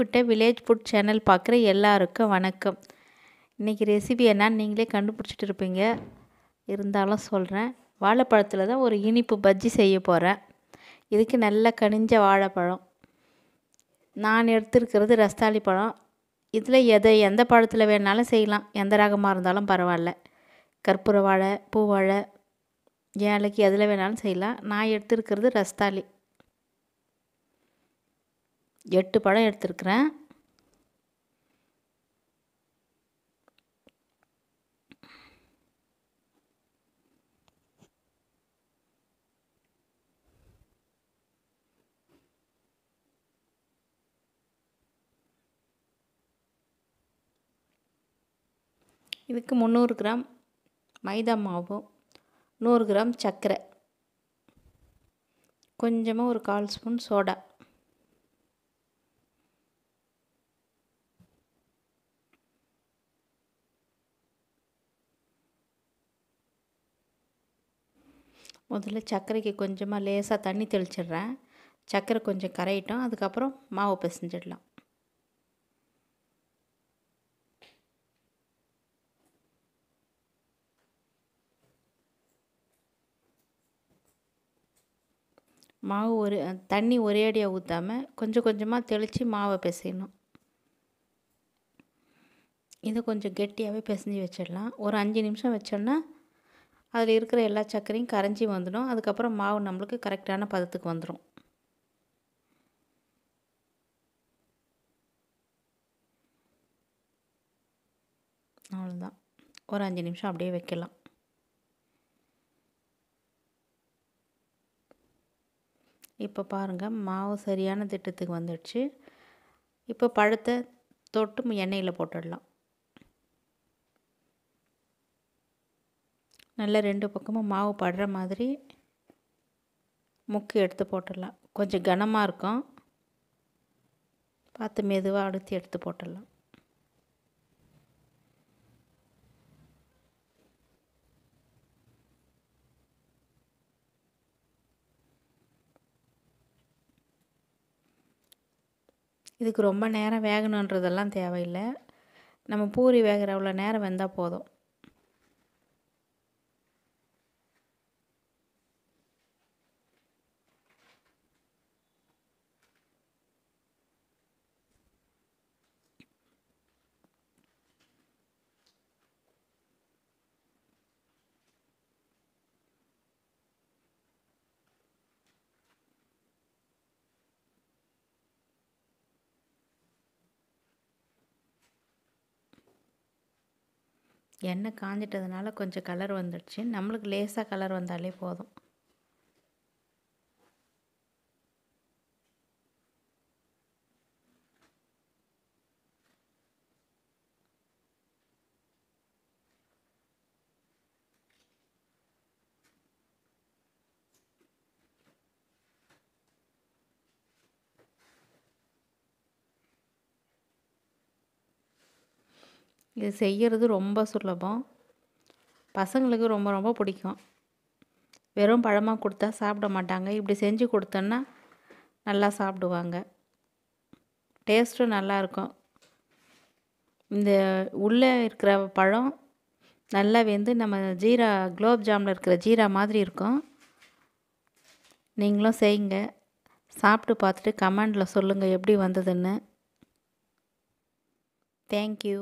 குட்டை village food channel பார்க்குற எல்லாருக்கும் வணக்கம் இன்றைக்கி ரெசிபி என்னான்னு நீங்களே கண்டுபிடிச்சிட்டு இருப்பீங்க இருந்தாலும் சொல்கிறேன் வாழைப்பழத்தில் தான் ஒரு இனிப்பு பஜ்ஜி செய்ய போகிறேன் இதுக்கு நல்லா கனிஞ்ச வாழைப்பழம் நான் எடுத்துருக்கிறது ரஸ்தாளி பழம் இதில் எதை எந்த பழத்தில் வேணாலும் செய்யலாம் எந்த ரகமாக இருந்தாலும் பரவாயில்ல கற்பூர வாழை பூவாழை ஏழைக்கு எதில் வேணாலும் செய்யலாம் நான் எடுத்துருக்கிறது ரஸ்தாளி எட்டு படம் எடுத்திருக்கிறேன் இதுக்கு முந்நூறு கிராம் மைதா மாவு நூறு கிராம் சர்க்கரை கொஞ்சமாக ஒரு கால் ஸ்பூன் சோடா முதல்ல சர்க்கரைக்கு கொஞ்சமாக லேசாக தண்ணி தெளிச்சிடுறேன் சர்க்கரை கொஞ்சம் கரையிட்டோம் அதுக்கப்புறம் மாவு பிசைஞ்சிடலாம் மாவு ஒரு தண்ணி ஒரே அடியாக ஊற்றாமல் கொஞ்சம் கொஞ்சமாக தெளித்து மாவை பிசையணும் இதை கொஞ்சம் கெட்டியாகவே பிசைஞ்சி வச்சிடலாம் ஒரு அஞ்சு நிமிஷம் வச்சோன்னா அதில் இருக்கிற எல்லா சர்க்கரையும் கரைஞ்சி வந்துடும் அதுக்கப்புறம் மாவு நம்மளுக்கு கரெக்டான பதத்துக்கு வந்துடும் அவ்வளோதான் ஒரு அஞ்சு நிமிஷம் அப்படியே வைக்கலாம் இப்போ பாருங்கள் மாவு சரியான திட்டத்துக்கு வந்துடுச்சு இப்போ பழத்தை தொட்டு எண்ணெயில் போட்டுடலாம் நல்லா ரெண்டு பக்கமும் மாவு படுற மாதிரி முக்கி எடுத்து போட்டுடலாம் கொஞ்சம் கனமாக இருக்கும் பார்த்து மெதுவாக அழுத்தி எடுத்து போட்டுடலாம் இதுக்கு ரொம்ப நேரம் வேகணுன்றதெல்லாம் தேவையில்லை நம்ம பூரி வேகிற அவ்வளோ நேரம் வந்தால் போதும் எண்ணெய் காஞ்சிட்டதுனால கொஞ்சம் கலர் வந்துடுச்சு நம்மளுக்கு லேசாக கலர் வந்தாலே போதும் இது செய்கிறது ரொம்ப சுலபம் பசங்களுக்கு ரொம்ப ரொம்ப பிடிக்கும் வெறும் பழமாக கொடுத்தா சாப்பிட மாட்டாங்க இப்படி செஞ்சு கொடுத்தோன்னா நல்லா சாப்பிடுவாங்க டேஸ்ட்டும் நல்லாயிருக்கும் இந்த உள்ளே இருக்கிற பழம் நல்லா வெந்து நம்ம ஜீரா குலோப் ஜாமில் இருக்கிற ஜீரா மாதிரி இருக்கும் நீங்களும் செய்யுங்க சாப்பிட்டு பார்த்துட்டு கமெண்டில் சொல்லுங்கள் எப்படி வந்ததுன்னு தேங்க்யூ